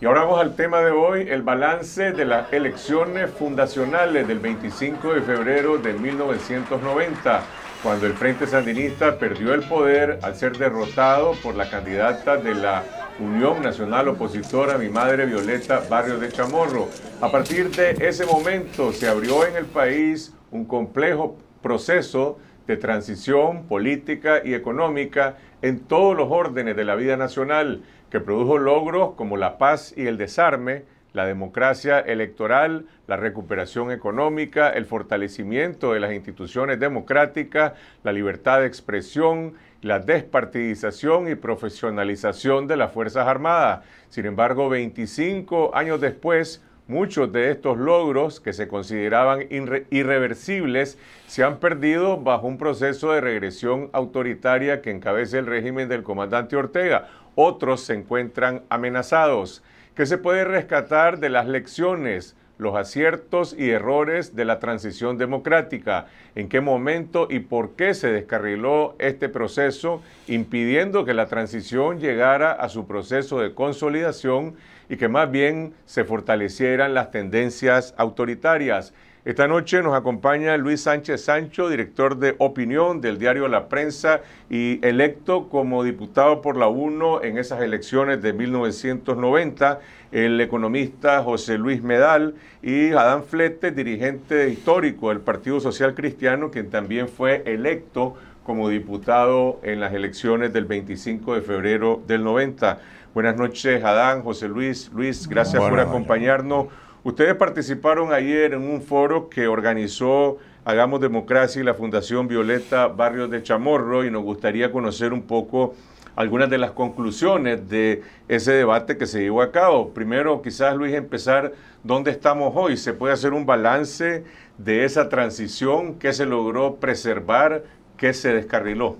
Y ahora vamos al tema de hoy, el balance de las elecciones fundacionales del 25 de febrero de 1990, cuando el Frente Sandinista perdió el poder al ser derrotado por la candidata de la Unión Nacional Opositora Mi Madre Violeta Barrio de Chamorro. A partir de ese momento se abrió en el país un complejo proceso de transición política y económica en todos los órdenes de la vida nacional que produjo logros como la paz y el desarme, la democracia electoral, la recuperación económica, el fortalecimiento de las instituciones democráticas, la libertad de expresión, la despartidización y profesionalización de las Fuerzas Armadas. Sin embargo, 25 años después, muchos de estos logros que se consideraban irreversibles se han perdido bajo un proceso de regresión autoritaria que encabeza el régimen del comandante Ortega otros se encuentran amenazados. ¿Qué se puede rescatar de las lecciones, los aciertos y errores de la transición democrática? ¿En qué momento y por qué se descarriló este proceso, impidiendo que la transición llegara a su proceso de consolidación y que más bien se fortalecieran las tendencias autoritarias? Esta noche nos acompaña Luis Sánchez Sancho, director de opinión del diario La Prensa y electo como diputado por la UNO en esas elecciones de 1990, el economista José Luis Medal y Adán Flete, dirigente histórico del Partido Social Cristiano, quien también fue electo como diputado en las elecciones del 25 de febrero del 90. Buenas noches, Adán, José Luis. Luis, gracias por acompañarnos. Ustedes participaron ayer en un foro que organizó Hagamos Democracia y la Fundación Violeta Barrios de Chamorro y nos gustaría conocer un poco algunas de las conclusiones de ese debate que se llevó a cabo. Primero, quizás Luis, empezar dónde estamos hoy. ¿Se puede hacer un balance de esa transición? ¿Qué se logró preservar? ¿Qué se descarriló?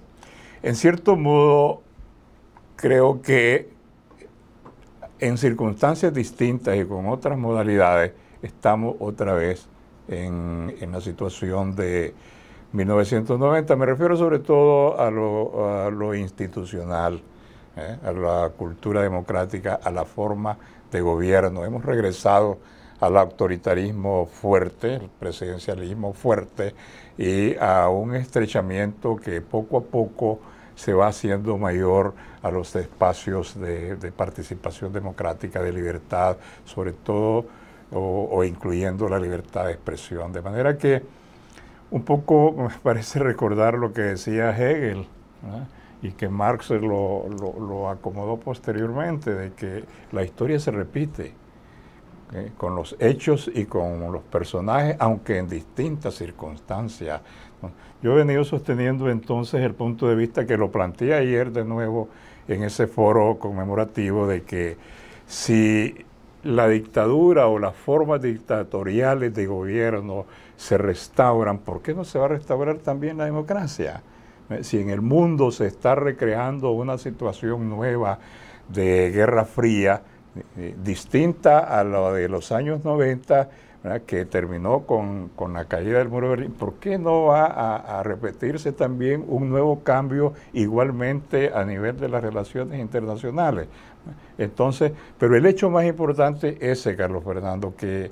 En cierto modo, creo que en circunstancias distintas y con otras modalidades, estamos otra vez en, la situación de 1990. Me refiero sobre todo a lo, institucional, ¿eh? a la cultura democrática, a la forma de gobierno. Hemos regresado al autoritarismo fuerte, al presidencialismo fuerte y a un estrechamiento que poco a poco se va haciendo mayor a los espacios de, participación democrática, de libertad, sobre todo, o, incluyendo la libertad de expresión. De manera que un poco me parece recordar lo que decía Hegel. y que Marx lo, acomodó posteriormente, de que la historia se repite ¿eh? con los hechos y con los personajes, aunque en distintas circunstancias yo he venido sosteniendo entonces el punto de vista que lo planteé ayer de nuevo en ese foro conmemorativo de que si la dictadura o las formas dictatoriales de gobierno se restauran, ¿por qué no se va a restaurar también la democracia? Si en el mundo se está recreando una situación nueva de guerra fría, eh, distinta a la de los años 90, que terminó con, la caída del muro de Berlín, ¿por qué no va a, repetirse también un nuevo cambio igualmente a nivel de las relaciones internacionales? Entonces, pero el hecho más importante es ese, Carlos Fernando, que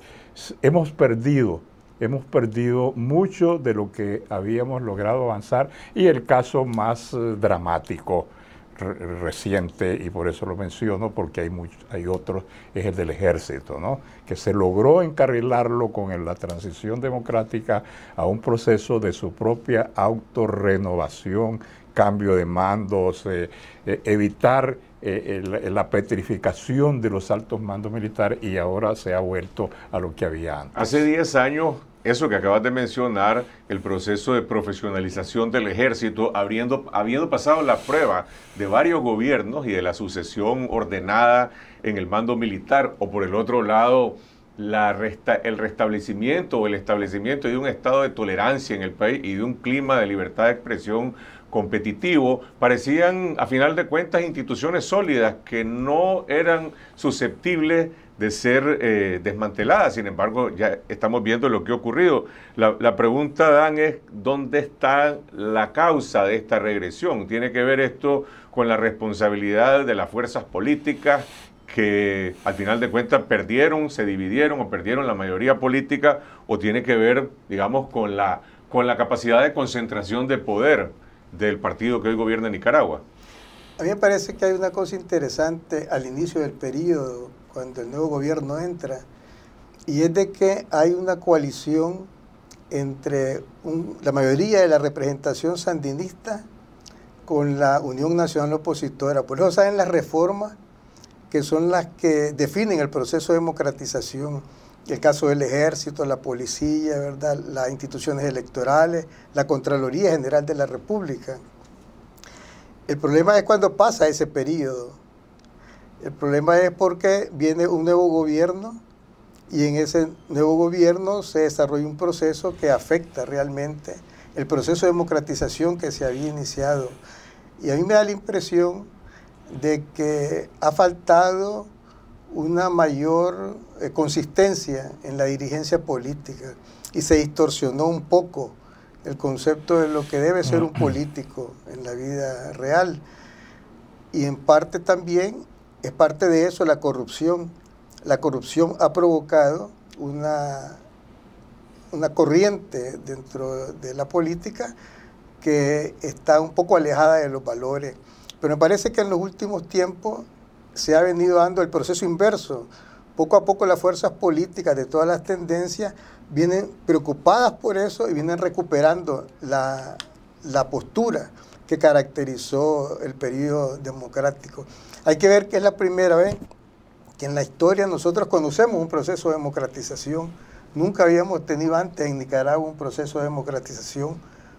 hemos perdido, hemos perdido mucho de lo que habíamos logrado avanzar y el caso más eh, dramático reciente y por eso lo menciono, porque hay, hay otros, es el del ejército, ¿no? que se logró encarrilarlo con la transición democrática a un proceso de su propia autorrenovación, cambio de mandos, eh, eh, evitar eh, la, la, petrificación de los altos mandos militares y ahora se ha vuelto a lo que había antes. Hace 10 años eso que acabas de mencionar, el proceso de profesionalización del ejército, habiendo, pasado la prueba de varios gobiernos y de la sucesión ordenada en el mando militar, o por el otro lado, la el restablecimiento o el establecimiento de un estado de tolerancia en el país y de un clima de libertad de expresión competitivo, parecían a final de cuentas instituciones sólidas que no eran susceptibles de ser eh, desmantelada. Sin embargo, ya estamos viendo lo que ha ocurrido. La, la, pregunta, Dan, es dónde está la causa de esta regresión. ¿Tiene que ver esto con la responsabilidad de las fuerzas políticas que al final de cuentas perdieron, se dividieron o perdieron la mayoría política? ¿O tiene que ver, digamos, con la, con la capacidad de concentración de poder del partido que hoy gobierna Nicaragua? A mí me parece que hay una cosa interesante al inicio del periodo cuando el nuevo gobierno entra, y es de que hay una coalición entre la mayoría de la representación sandinista con la Unión Nacional Opositora. Por eso saben las reformas que son las que definen el proceso de democratización, el caso del ejército, la policía, ¿verdad? las instituciones electorales, la Contraloría General de la República. El problema es cuando pasa ese periodo el problema es porque viene un nuevo gobierno y en ese nuevo gobierno se desarrolla un proceso que afecta realmente el proceso de democratización que se había iniciado. Y a mí me da la impresión de que ha faltado una mayor eh, consistencia en la dirigencia política y se distorsionó un poco el concepto de lo que debe ser un mm. político en la vida real. Y en parte también es parte de eso la corrupción. La corrupción ha provocado una, una corriente dentro de la política que está un poco alejada de los valores. Pero me parece que en los últimos tiempos se ha venido dando el proceso inverso. Poco a poco las fuerzas políticas de todas las tendencias vienen preocupadas por eso y vienen recuperando la, la postura que caracterizó el periodo democrático. Hay que ver que es la primera vez que en la historia nosotros conocemos un proceso de democratización. Nunca habíamos tenido antes en Nicaragua un proceso de democratización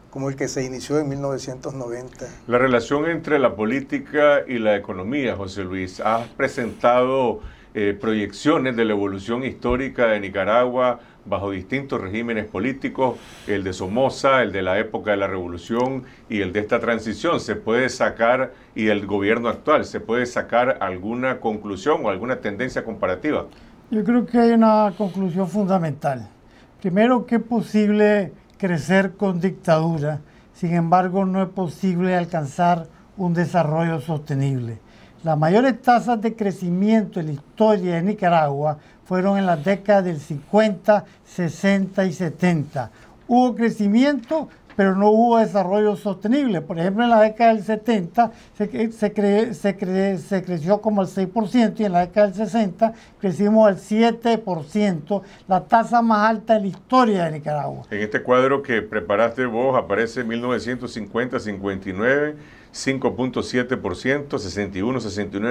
como el que se inició en 1990. La relación entre la política y la economía, José Luis, ha presentado eh, proyecciones de la evolución histórica de Nicaragua bajo distintos regímenes políticos, el de Somoza, el de la época de la revolución y el de esta transición. Se puede sacar, y el gobierno actual, se puede sacar alguna conclusión o alguna tendencia comparativa. Yo creo que hay una conclusión fundamental. Primero, que es posible crecer con dictadura, sin embargo, no es posible alcanzar un desarrollo sostenible. Las mayores tasas de crecimiento en la historia de Nicaragua fueron en las décadas del 50, 60 y 70. Hubo crecimiento, pero no hubo desarrollo sostenible. Por ejemplo, en la década del 70 se, creció como al 6% y en la década del 60 crecimos al 7%, la tasa más alta en la historia de Nicaragua. En este cuadro que preparaste vos aparece 1950-59 5.7%, 61-69,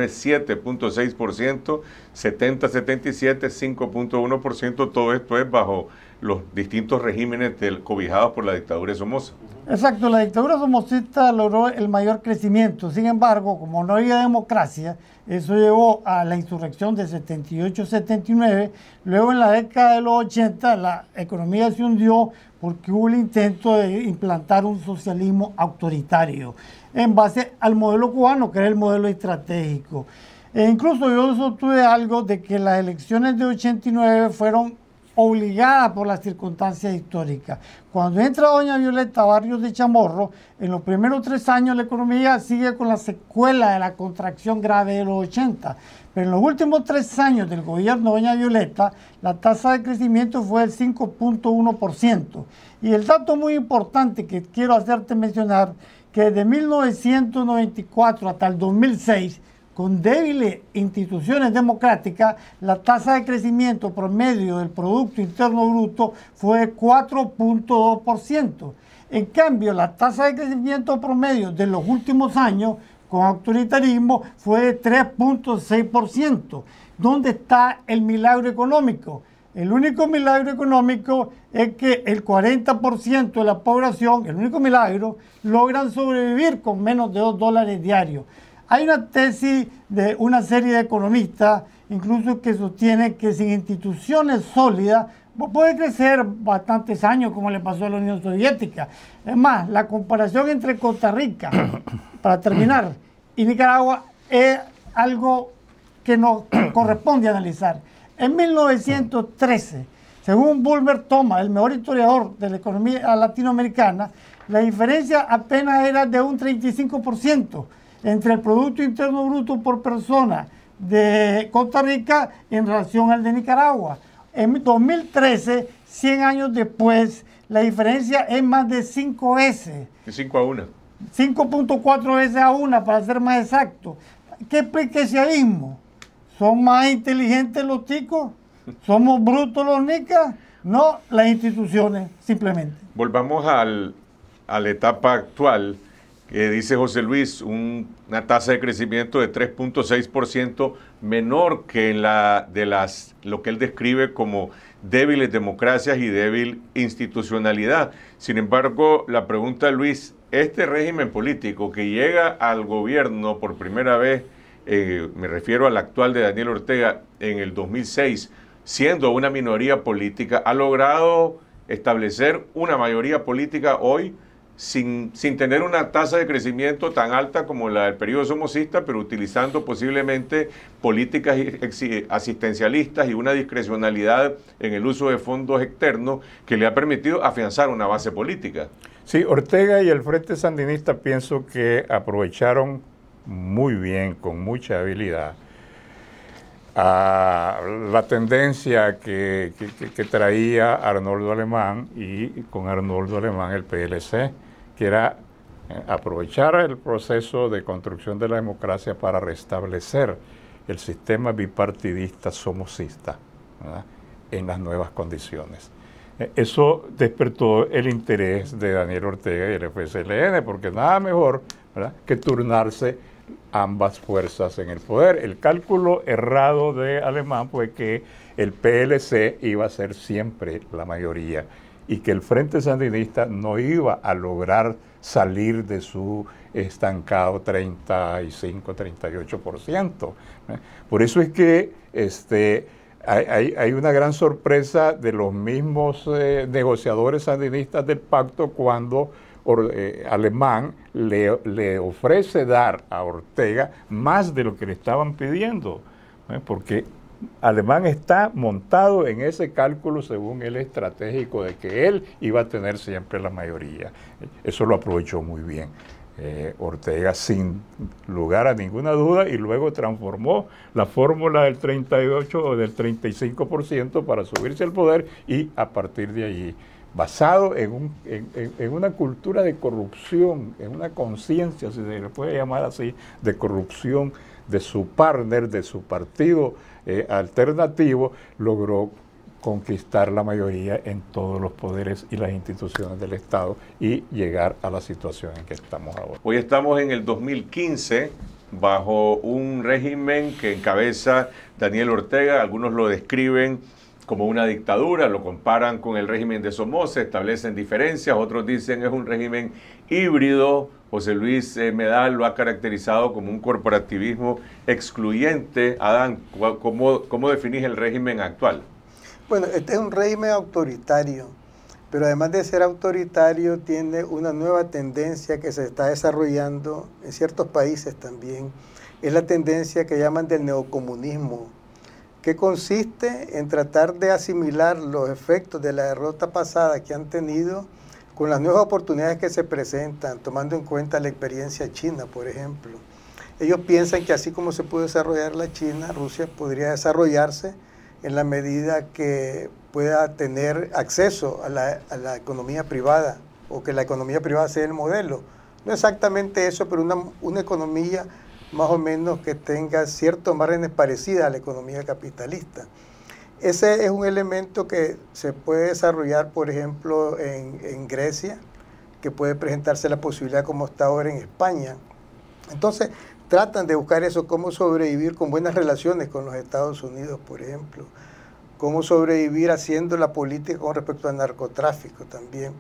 7.6%, 70-77, 5.1%, todo esto es bajo los distintos regímenes cobijados por la dictadura de Somoza. Exacto, la dictadura somocista logró el mayor crecimiento, sin embargo, como no había democracia, eso llevó a la insurrección de 78-79, luego en la década de los 80 la economía se hundió porque hubo el intento de implantar un socialismo autoritario en base al modelo cubano, que era el modelo estratégico. E incluso yo sostuve algo de que las elecciones de 89 fueron obligadas por las circunstancias históricas. Cuando entra doña Violeta Barrios de Chamorro, en los primeros tres años la economía sigue con la secuela de la contracción grave de los 80, pero en los últimos tres años del gobierno de doña Violeta, la tasa de crecimiento fue del 5.1%. Y el dato muy importante que quiero hacerte mencionar que de 1994 hasta el 2006, con débiles instituciones democráticas, la tasa de crecimiento promedio del Producto Interno Bruto fue de 4.2%. En cambio, la tasa de crecimiento promedio de los últimos años con autoritarismo fue de 3.6%. ¿Dónde está el milagro económico? El único milagro económico es que el 40% de la población, el único milagro, logran sobrevivir con menos de 2 dólares diarios. Hay una tesis de una serie de economistas, incluso que sostiene que sin instituciones sólidas puede crecer bastantes años, como le pasó a la Unión Soviética. Es más, la comparación entre Costa Rica, para terminar, y Nicaragua es algo que nos corresponde analizar. En 1913, según Bulmer Thomas, el mejor historiador de la economía latinoamericana, la diferencia apenas era de un 35% entre el Producto Interno Bruto por persona de Costa Rica en relación al de Nicaragua. En 2013, 100 años después, la diferencia es más de 5 veces. De 5 a 1. 54 veces a 1, para ser más exacto. ¿Qué explica ese abismo? son más inteligentes los ticos, somos brutos los nicas, no las instituciones, simplemente. Volvamos a la etapa actual, que dice José Luis, una tasa de crecimiento de 3.6% menor que la de las lo que él describe como débiles democracias y débil institucionalidad. Sin embargo, la pregunta Luis, este régimen político que llega al gobierno por primera vez eh, me refiero al actual de Daniel Ortega, en el 2006, siendo una minoría política, ha logrado establecer una mayoría política hoy sin, sin tener una tasa de crecimiento tan alta como la del periodo somocista, pero utilizando posiblemente políticas asistencialistas y una discrecionalidad en el uso de fondos externos que le ha permitido afianzar una base política. Sí, Ortega y el Frente Sandinista pienso que aprovecharon muy bien, con mucha habilidad, a la tendencia que, traía Arnoldo Alemán y con Arnoldo Alemán el PLC, que era eh, aprovechar el proceso de construcción de la democracia para restablecer el sistema bipartidista somocista en las nuevas condiciones. Eh, eso despertó el interés de Daniel Ortega y el FSLN, porque nada mejor que turnarse ambas fuerzas en el poder. El cálculo errado de Alemán fue que el PLC iba a ser siempre la mayoría y que el Frente Sandinista no iba a lograr salir de su estancado 35-38%. Por eso es que este, hay, una gran sorpresa de los mismos eh, negociadores sandinistas del pacto cuando eh, alemán le, ofrece dar a Ortega más de lo que le estaban pidiendo, ¿eh? porque Alemán está montado en ese cálculo según el estratégico de que él iba a tener siempre la mayoría. Eso lo aprovechó muy bien. Eh, Ortega sin lugar a ninguna duda y luego transformó la fórmula del 38 o del 35% para subirse al poder y a partir de allí basado en, una cultura de corrupción, en una conciencia, si se le puede llamar así, de corrupción de su partner, de su partido eh, alternativo, logró conquistar la mayoría en todos los poderes y las instituciones del Estado y llegar a la situación en que estamos ahora. Hoy estamos en el 2015 bajo un régimen que encabeza Daniel Ortega, algunos lo describen como una dictadura, lo comparan con el régimen de Somoza, establecen diferencias, otros dicen es un régimen híbrido. José Luis eh, Medal lo ha caracterizado como un corporativismo excluyente. Adán, ¿cómo, cómo definís el régimen actual? Bueno, este es un régimen autoritario, pero además de ser autoritario, tiene una nueva tendencia que se está desarrollando en ciertos países también. Es la tendencia que llaman del neocomunismo que consiste en tratar de asimilar los efectos de la derrota pasada que han tenido con las nuevas oportunidades que se presentan, tomando en cuenta la experiencia china, por ejemplo. Ellos piensan que así como se pudo desarrollar la China, Rusia podría desarrollarse en la medida que pueda tener acceso a la, economía privada o que la economía privada sea el modelo. No exactamente eso, pero una, una economía más o menos que tenga ciertos márgenes parecidos a la economía capitalista. Ese es un elemento que se puede desarrollar, por ejemplo, en, Grecia, que puede presentarse la posibilidad como está ahora en España. Entonces, tratan de buscar eso, cómo sobrevivir con buenas relaciones con los Estados Unidos, por ejemplo cómo sobrevivir haciendo la política con respecto al narcotráfico también.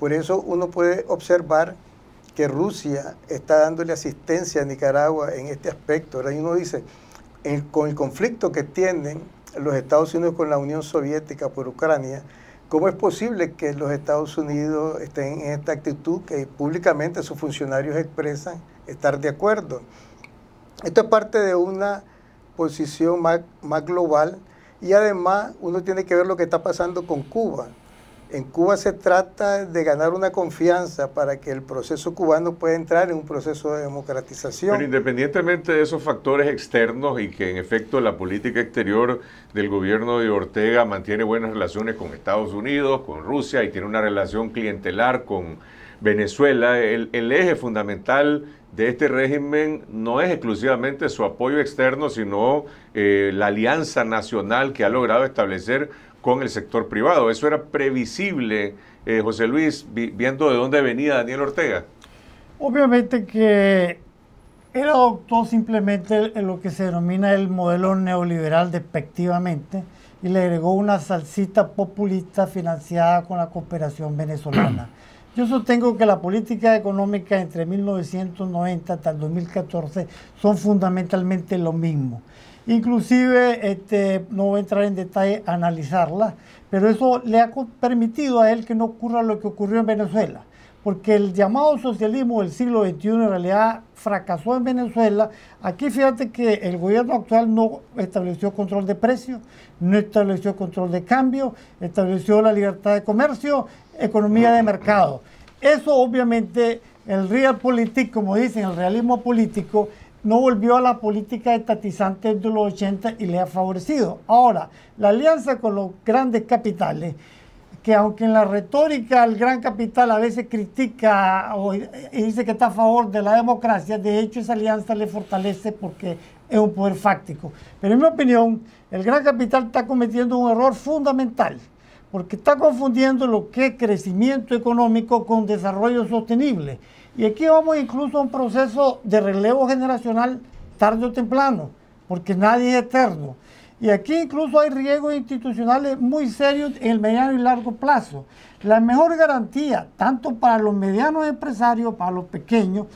Por eso uno puede observar que Rusia está dándole asistencia a Nicaragua en este aspecto. Ahora uno dice, con el conflicto que tienen los Estados Unidos con la Unión Soviética por Ucrania, ¿cómo es posible que los Estados Unidos estén en esta actitud que públicamente sus funcionarios expresan estar de acuerdo? Esto es parte de una posición más global y además uno tiene que ver lo que está pasando con Cuba. En Cuba se trata de ganar una confianza para que el proceso cubano pueda entrar en un proceso de democratización. independientemente de esos factores externos y que en efecto la política exterior del gobierno de Ortega mantiene buenas relaciones con Estados Unidos, con Rusia y tiene una relación clientelar con Venezuela, el, eje fundamental de este régimen no es exclusivamente su apoyo externo, sino eh, la alianza nacional que ha logrado establecer con el sector privado. ¿Eso era previsible, eh, José Luis, viendo de dónde venía Daniel Ortega? Obviamente que él adoptó simplemente lo que se denomina el modelo neoliberal despectivamente y le agregó una salsita populista financiada con la cooperación venezolana. Yo sostengo que la política económica entre 1990 hasta el 2014 son fundamentalmente lo mismo. Inclusive, este, no voy a entrar en detalle a analizarla, pero eso le ha permitido a él que no ocurra lo que ocurrió en Venezuela porque el llamado socialismo del siglo XXI en realidad fracasó en Venezuela. Aquí fíjate que el gobierno actual no estableció control de precios, no estableció control de cambio, estableció la libertad de comercio, economía de mercado. Eso obviamente el realpolitik, como dicen, el realismo político, no volvió a la política estatizante de los 80 y le ha favorecido. Ahora, la alianza con los grandes capitales, que aunque en la retórica el gran capital a veces critica o eh, dice que está a favor de la democracia, de hecho esa alianza le fortalece porque es un poder fáctico. Pero en mi opinión, el gran capital está cometiendo un error fundamental, porque está confundiendo lo que es crecimiento económico con desarrollo sostenible. Y aquí vamos incluso a un proceso de relevo generacional tarde o temprano, porque nadie es eterno. Y aquí incluso hay riesgos institucionales muy serios en el mediano y largo plazo. La mejor garantía, tanto para los medianos empresarios, para los pequeños,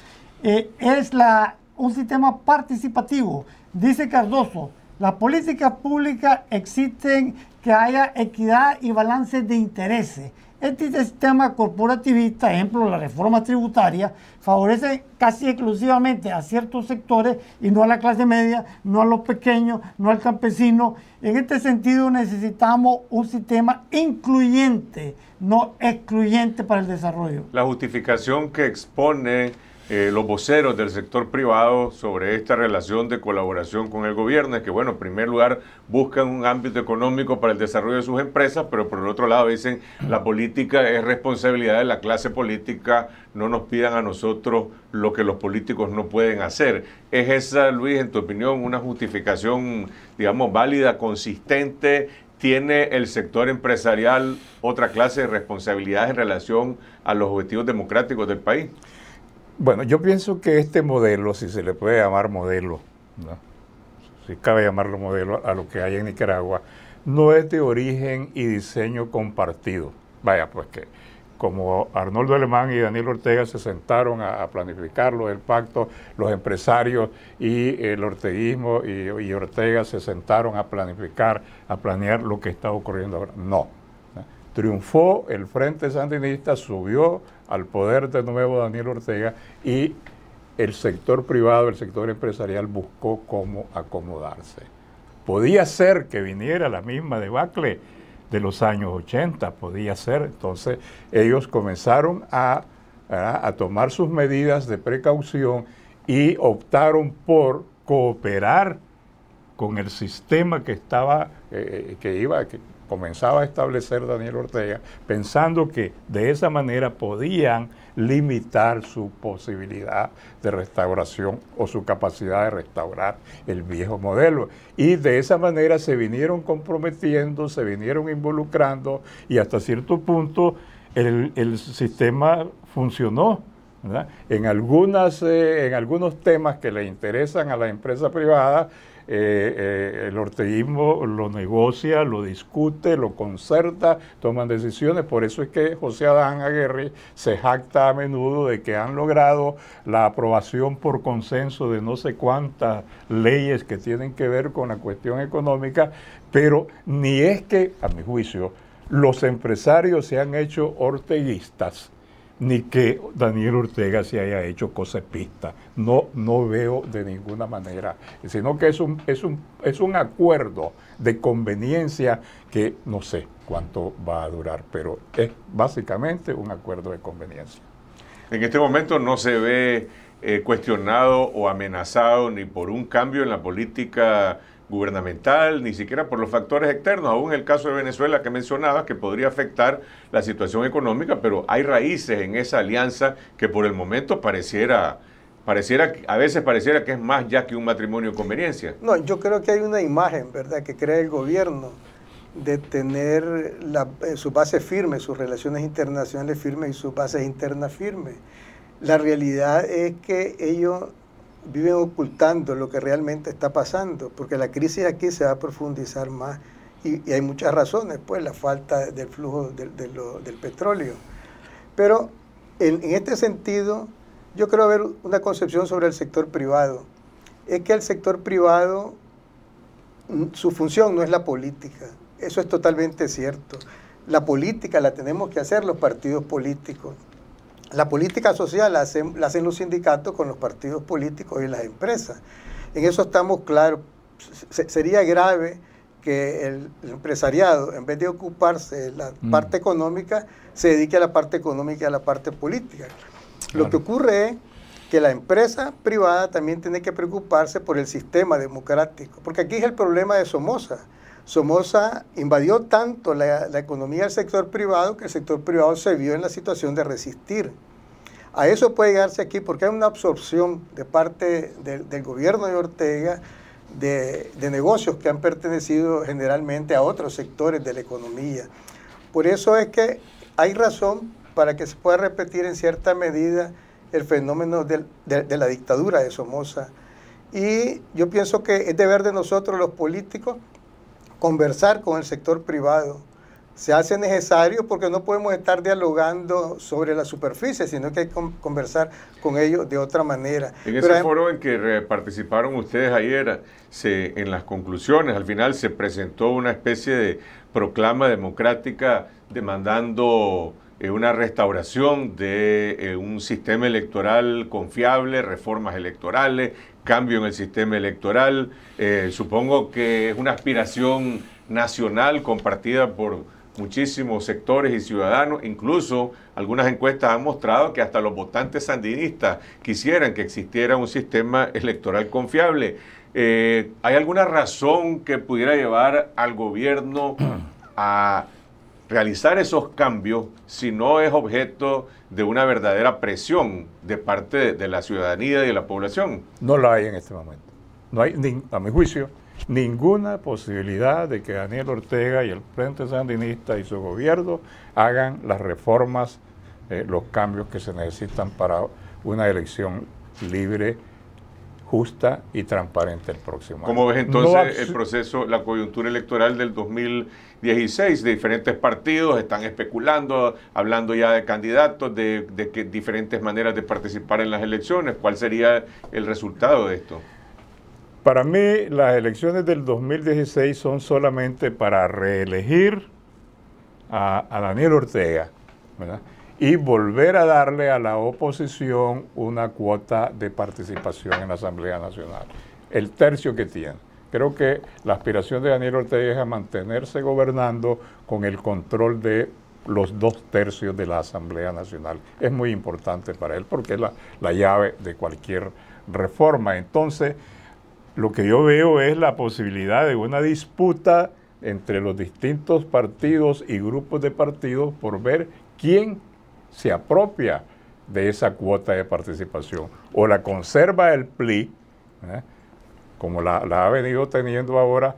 eh, es la, un sistema participativo. Dice Cardoso, las políticas públicas existen que haya equidad y balance de intereses. Este sistema corporativista, ejemplo, la reforma tributaria, favorece casi exclusivamente a ciertos sectores y no a la clase media, no a los pequeños, no al campesino. En este sentido necesitamos un sistema incluyente, no excluyente para el desarrollo. La justificación que expone eh, los voceros del sector privado sobre esta relación de colaboración con el gobierno, es que, bueno, en primer lugar buscan un ámbito económico para el desarrollo de sus empresas, pero por el otro lado dicen la política es responsabilidad de la clase política, no nos pidan a nosotros lo que los políticos no pueden hacer. ¿Es esa, Luis, en tu opinión, una justificación, digamos, válida, consistente? ¿Tiene el sector empresarial otra clase de responsabilidad en relación a los objetivos democráticos del país? Bueno, yo pienso que este modelo, si se le puede llamar modelo, si cabe llamarlo modelo a lo que hay en Nicaragua, no es de origen y diseño compartido. Vaya, pues que como Arnoldo Alemán y Daniel Ortega se sentaron a, planificarlo, el pacto, los empresarios y el orteguismo y, Ortega se sentaron a planificar, a planear lo que está ocurriendo ahora. No. Triunfó el Frente Sandinista, subió al poder de nuevo Daniel Ortega y el sector privado, el sector empresarial buscó cómo acomodarse. Podía ser que viniera la misma debacle de los años 80, podía ser. Entonces ellos comenzaron a, tomar sus medidas de precaución y optaron por cooperar con el sistema que estaba, eh, eh, que iba, que, comenzaba a establecer Daniel Ortega, pensando que de esa manera podían limitar su posibilidad de restauración o su capacidad de restaurar el viejo modelo. Y de esa manera se vinieron comprometiendo, se vinieron involucrando y hasta cierto punto el, sistema funcionó. En, algunas, eh, en algunos temas que le interesan a la empresa privada, eh, eh, el orteísmo lo negocia, lo discute, lo concerta, toman decisiones. Por eso es que José Adán Aguirre se jacta a menudo de que han logrado la aprobación por consenso de no sé cuántas leyes que tienen que ver con la cuestión económica, pero ni es que, a mi juicio, los empresarios se han hecho orteguistas ni que Daniel Ortega se haya hecho cosa pista. No, no veo de ninguna manera, sino que es un, es un, es un acuerdo de conveniencia que no sé cuánto va a durar, pero es básicamente un acuerdo de conveniencia. En este momento no se ve eh, cuestionado o amenazado ni por un cambio en la política gubernamental, ni siquiera por los factores externos, aún el caso de Venezuela que mencionabas, que podría afectar la situación económica, pero hay raíces en esa alianza que por el momento pareciera, pareciera, a veces pareciera que es más ya que un matrimonio de conveniencia. No, yo creo que hay una imagen, ¿verdad?, que crea el gobierno de tener la, base eh, sus bases sus relaciones internacionales firmes y sus bases internas firmes. La realidad es que ellos viven ocultando lo que realmente está pasando, porque la crisis aquí se va a profundizar más y, hay muchas razones, pues la falta del flujo del petróleo. Pero en, en, este sentido, yo creo haber una concepción sobre el sector privado. Es que el sector privado, mm, su función no es la política, eso es totalmente cierto. La política la tenemos que hacer los partidos políticos, la política social la hacen, los sindicatos con los partidos políticos y las empresas. En eso estamos claros. sería grave que el, empresariado, en vez de ocuparse de la mm. parte económica, se dedique a la parte económica y a la parte política. Lo que ocurre es que la empresa privada también tiene que preocuparse por el sistema democrático, porque aquí es el problema de Somoza. Somoza invadió tanto la, economía del sector privado que el sector privado se vio en la situación de resistir. A eso puede llegarse aquí porque hay una absorción de parte del, gobierno de Ortega de, negocios que han pertenecido generalmente a otros sectores de la economía. Por eso es que hay razón para que se pueda repetir en cierta medida el fenómeno de, de la dictadura de Somoza. Y yo pienso que es deber de nosotros los políticos conversar con el sector privado. Se hace necesario porque no podemos estar dialogando sobre la superficie, sino que hay que conversar con ellos de otra manera. En ese foro en que participaron ustedes ayer, se, en las conclusiones, al final se presentó una especie de proclama democrática demandando eh, una restauración de eh, un sistema electoral confiable, reformas electorales, cambio en el sistema electoral. Eh, supongo que es una aspiración nacional compartida por muchísimos sectores y ciudadanos. Incluso algunas encuestas han mostrado que hasta los votantes sandinistas quisieran que existiera un sistema electoral confiable. ¿Hay alguna razón que pudiera llevar al gobierno a realizar esos cambios si no es objeto de una verdadera presión de parte de, la ciudadanía y de la población? No la hay en este momento. No hay, a mi juicio, ninguna posibilidad de que Daniel Ortega y el Frente Sandinista y su gobierno hagan las reformas, eh, los cambios que se necesitan para una elección libre justa y transparente el próximo año. ¿Cómo ves entonces el proceso, la coyuntura electoral del 2016? De diferentes partidos están especulando, hablando ya de candidatos, de, que diferentes maneras de participar en las elecciones. ¿Cuál sería el resultado de esto? Para mí, las elecciones del 2016 son solamente para reelegir a, a Daniel Ortega, ¿verdad? y volver a darle a la oposición una cuota de participación en la Asamblea Nacional, el tercio que tiene. Creo que la aspiración de Daniel Ortega es a mantenerse gobernando con el control de los dos tercios de la Asamblea Nacional. Es muy importante para él porque es la, la llave de cualquier reforma. Entonces, lo que yo veo es la posibilidad de una disputa entre los distintos partidos y grupos de partidos por ver quién se apropia de esa cuota de participación o la conserva el PLI, ¿eh? como la, la, ha venido teniendo ahora,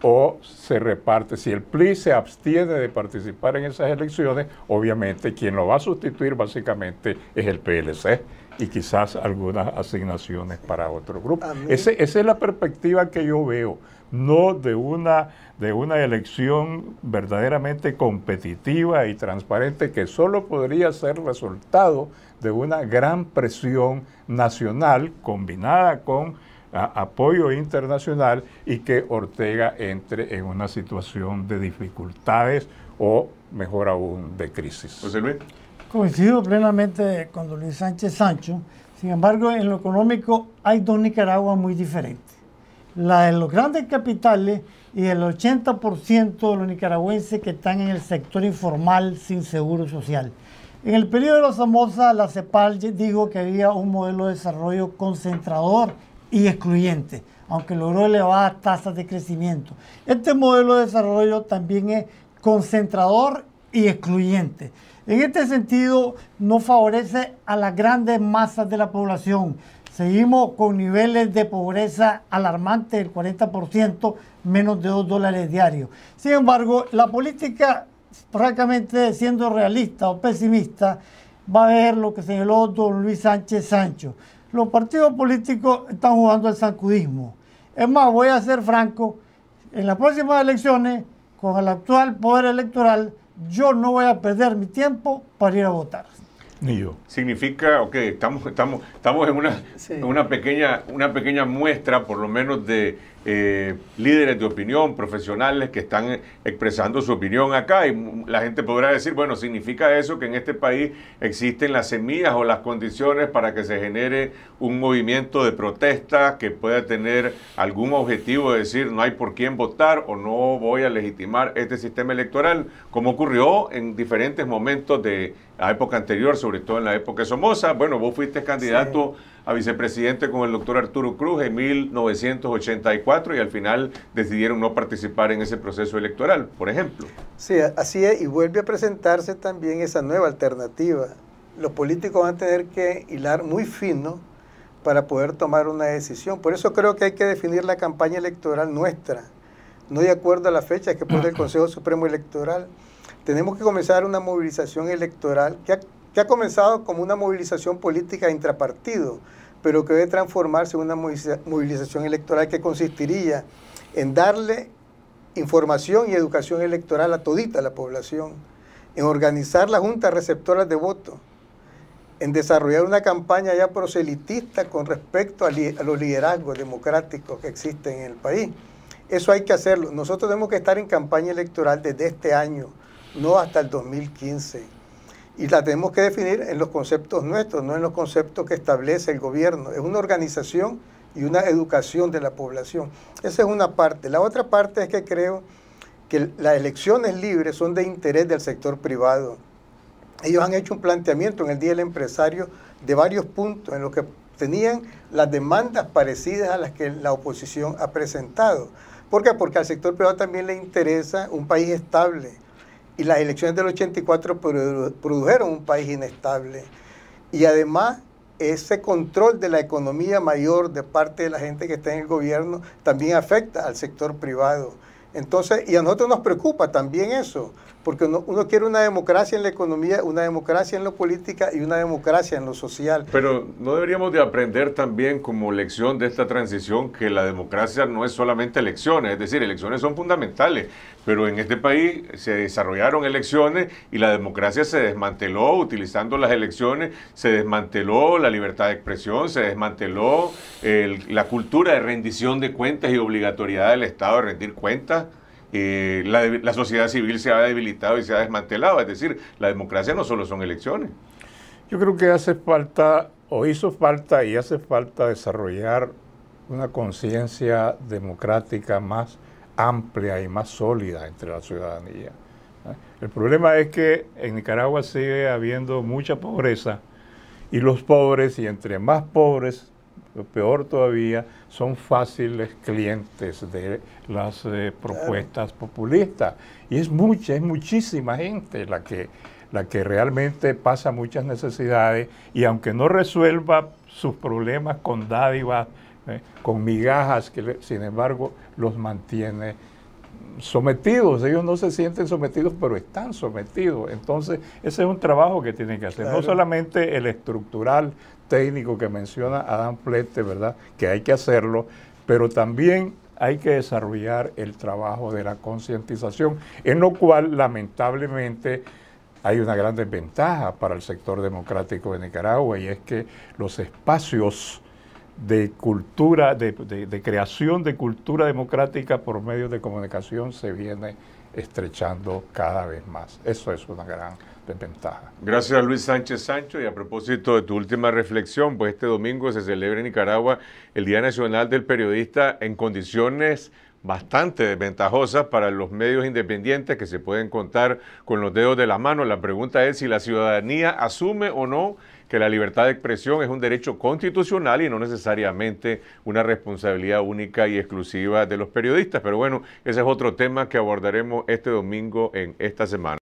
o se reparte. Si el PLI se abstiene de participar en esas elecciones, obviamente quien lo va a sustituir básicamente es el PLC y quizás algunas asignaciones para otro grupo. esa es la perspectiva que yo veo, no de una, de una elección verdaderamente competitiva y transparente que solo podría ser resultado de una gran presión nacional combinada con apoyo internacional y que Ortega entre en una situación de dificultades o, mejor aún, de crisis. José Coincido plenamente con Luis Sánchez Sancho. Sin embargo, en lo económico hay dos Nicaraguas muy diferentes. La de los grandes capitales y el 80% de los nicaragüenses que están en el sector informal sin seguro social. En el periodo de los Somoza, la CEPAL dijo que había un modelo de desarrollo concentrador y excluyente, aunque logró elevadas tasas de crecimiento. Este modelo de desarrollo también es concentrador y excluyente. En este sentido, no favorece a las grandes masas de la población. Seguimos con niveles de pobreza alarmante, del 40%, menos de 2 dólares diarios. Sin embargo, la política, francamente, siendo realista o pesimista, va a ver lo que señaló don Luis Sánchez Sancho. Los partidos políticos están jugando al sacudismo. Es más, voy a ser franco, en las próximas elecciones, con el actual poder electoral, yo no voy a perder mi tiempo para ir a votar. Ni yo. Significa, ok, estamos, estamos, estamos en una, una, pequeña, una pequeña muestra, por lo menos, de eh, líderes de opinión, profesionales que están expresando su opinión acá. Y la gente podrá decir, bueno, significa eso que en este país existen las semillas o las condiciones para que se genere un movimiento de protesta que pueda tener algún objetivo de decir no hay por quién votar o no voy a legitimar este sistema electoral, como ocurrió en diferentes momentos de la época anterior, sobre todo en la época de Somoza. Bueno, vos fuiste candidato a vicepresidente con el doctor Arturo Cruz en 1984 y al final decidieron no participar en ese proceso electoral, por ejemplo. Sí, así es, y vuelve a presentarse también esa nueva alternativa. Los políticos van a tener que hilar muy fino para poder tomar una decisión. Por eso creo que hay que definir la campaña electoral nuestra, no de acuerdo a la fecha que pone el Consejo Supremo Electoral tenemos que comenzar una movilización electoral que ha, comenzado como una movilización política intrapartido, pero que debe transformarse en una movilización electoral que consistiría en darle información y educación electoral a todita la población, en organizar las juntas receptoras de voto, en desarrollar una campaña ya proselitista con respecto a, a los liderazgos democráticos que existen en el país. Eso hay que hacerlo. Nosotros tenemos que estar en campaña electoral desde este año no hasta el 2015. Y la tenemos que definir en los conceptos nuestros, no en los conceptos que establece el gobierno. Es una organización y una educación de la población. Esa es una parte. La otra parte es que creo que las elecciones libres son de interés del sector privado. Ellos han hecho un planteamiento en el Día del Empresario de varios puntos en los que tenían las demandas parecidas a las que la oposición ha presentado. ¿Por qué? Porque al sector privado también le interesa un país estable, y las elecciones del 84 produjeron un país inestable. Y además, ese control de la economía mayor de parte de la gente que está en el gobierno también afecta al sector privado. Entonces, y a nosotros nos preocupa también eso, porque uno, quiere una democracia en la economía, una democracia en lo política y una democracia en lo social. Pero no deberíamos de aprender también como lección de esta transición que la democracia no es solamente elecciones, es decir, elecciones son fundamentales, pero en este país se desarrollaron elecciones y la democracia se desmanteló utilizando las elecciones, se desmanteló la libertad de expresión, se desmanteló la cultura de rendición de cuentas y obligatoriedad del Estado de rendir cuentas eh, la, la, sociedad civil se ha debilitado y se ha desmantelado. Es decir, la democracia no solo son elecciones. Yo creo que hace falta, o hizo falta y hace falta desarrollar una conciencia democrática más amplia y más sólida entre la ciudadanía. ¿eh? El problema es que en Nicaragua sigue habiendo mucha pobreza y los pobres, y entre más pobres, lo peor todavía, son fáciles clientes de las eh, propuestas populistas. Y es mucha, es muchísima gente la que, la que realmente pasa muchas necesidades y aunque no resuelva sus problemas con dádivas, eh, con migajas, que sin embargo los mantiene sometidos, ellos no se sienten sometidos, pero están sometidos. Entonces, ese es un trabajo que tienen que hacer, no solamente el estructural técnico que menciona Adam Flete, ¿verdad? Que hay que hacerlo, pero también hay que desarrollar el trabajo de la concientización, en lo cual lamentablemente hay una gran desventaja para el sector democrático de Nicaragua y es que los espacios de cultura, de, creación de cultura democrática por medios de comunicación se vienen estrechando cada vez más. Eso es una gran desventaja. Gracias a Luis Sánchez Sancho y a propósito de tu última reflexión, pues este domingo se celebra en Nicaragua el Día Nacional del Periodista en condiciones bastante desventajosas para los medios independientes que se pueden contar con los dedos de la mano. La pregunta es si la ciudadanía asume o no que la libertad de expresión es un derecho constitucional y no necesariamente una responsabilidad única y exclusiva de los periodistas. Pero bueno, ese es otro tema que abordaremos este domingo en esta semana.